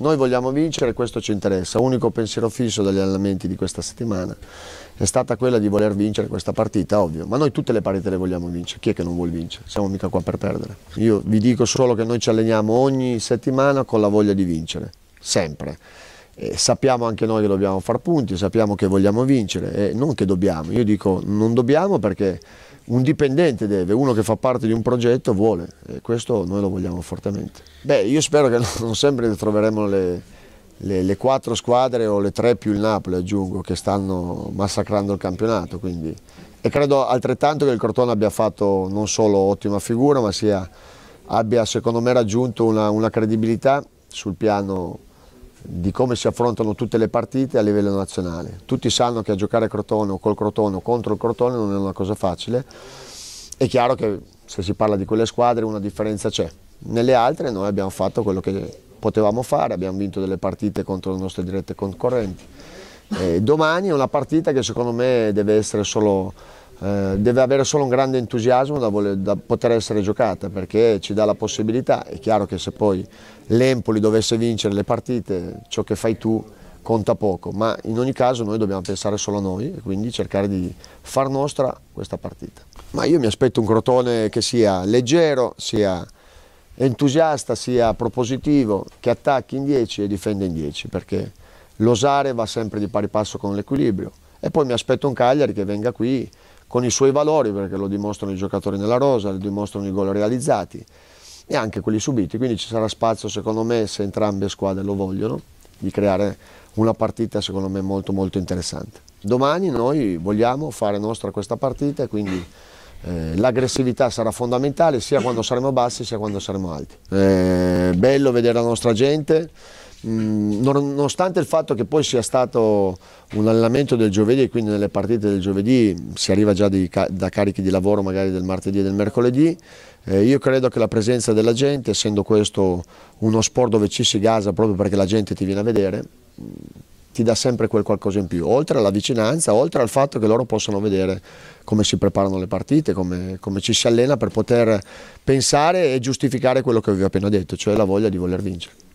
Noi vogliamo vincere, questo ci interessa. Unico pensiero fisso dagli allenamenti di questa settimana è stata quella di voler vincere questa partita, ovvio, ma noi tutte le partite le vogliamo vincere, chi è che non vuole vincere? Siamo mica qua per perdere. Io vi dico solo che noi ci alleniamo ogni settimana con la voglia di vincere, sempre. Eh, sappiamo anche noi che dobbiamo far punti, sappiamo che vogliamo vincere, e non che dobbiamo, io dico non dobbiamo perché un dipendente deve, uno che fa parte di un progetto vuole e questo noi lo vogliamo fortemente. Beh, io spero che non sempre troveremo le, le, le quattro squadre o le tre più il Napoli, aggiungo, che stanno massacrando il campionato, quindi. e credo altrettanto che il Crotone abbia fatto non solo ottima figura, ma sia, abbia secondo me raggiunto una, una credibilità sul piano di come si affrontano tutte le partite a livello nazionale. Tutti sanno che a giocare a Crotone o col Crotone o contro il Crotone non è una cosa facile. È chiaro che se si parla di quelle squadre una differenza c'è. Nelle altre noi abbiamo fatto quello che potevamo fare, abbiamo vinto delle partite contro le nostre dirette concorrenti. E domani è una partita che secondo me deve essere solo eh, deve avere solo un grande entusiasmo da, voler, da, poter essere giocata perché ci dà la possibilità, è chiaro che se poi l'Empoli dovesse vincere le partite ciò che fai tu conta poco, ma in ogni caso noi dobbiamo pensare solo a noi e quindi cercare di far nostra questa partita. Ma io mi aspetto un Crotone che sia leggero, sia entusiasta, sia propositivo, che attacchi in 10 e difende in 10, perché l'osare va sempre di pari passo con l'equilibrio. E poi mi aspetto un Cagliari che venga qui con i suoi valori, perché lo dimostrano i giocatori nella rosa, lo dimostrano i gol realizzati e anche quelli subiti, quindi ci sarà spazio secondo me se entrambe le squadre lo vogliono di creare una partita secondo me molto molto interessante. Domani noi vogliamo fare nostra questa partita e quindi eh, l'aggressività sarà fondamentale sia quando saremo bassi sia quando saremo alti. È eh, bello vedere la nostra gente, Mm, nonostante il fatto che poi sia stato un allenamento del giovedì e quindi nelle partite del giovedì si arriva già di, da carichi di lavoro magari del martedì e del mercoledì, eh, io credo che la presenza della gente, essendo questo uno sport dove ci si gasa proprio perché la gente ti viene a vedere, mm, ti dà sempre quel qualcosa in più, oltre alla vicinanza, oltre al fatto che loro possano vedere come si preparano le partite, come, come, ci si allena per poter pensare e giustificare quello che vi ho appena detto, cioè la voglia di voler vincere.